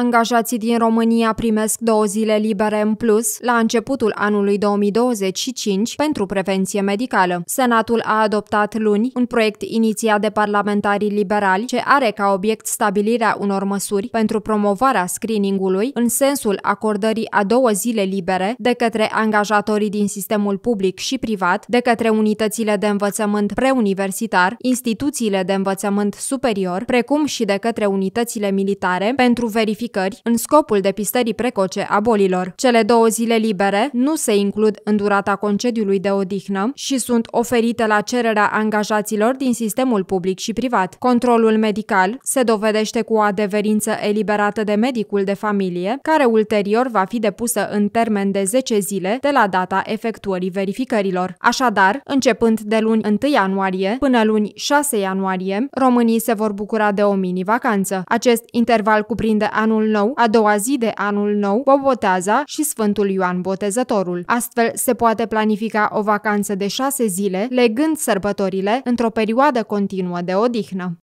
Angajații din România primesc două zile libere în plus la începutul anului 2025 pentru prevenție medicală. Senatul a adoptat luni un proiect inițiat de parlamentarii liberali ce are ca obiect stabilirea unor măsuri pentru promovarea screeningului în sensul acordării a două zile libere de către angajatorii din sistemul public și privat, de către unitățile de învățământ preuniversitar, instituțiile de învățământ superior, precum și de către unitățile militare pentru verificarea verificări în scopul depistării precoce a bolilor. Cele două zile libere nu se includ în durata concediului de odihnă și sunt oferite la cererea angajaților din sistemul public și privat. Controlul medical se dovedește cu o adeverință eliberată de medicul de familie, care ulterior va fi depusă în termen de 10 zile de la data efectuării verificărilor. Așadar, începând de luni 1 ianuarie până luni 6 ianuarie, românii se vor bucura de o mini-vacanță. Acest interval cuprinde anul anul nou, a doua zi de anul nou, Boboteaza și Sfântul Ioan Botezătorul. Astfel, se poate planifica o vacanță de șase zile, legând sărbătorile într-o perioadă continuă de odihnă.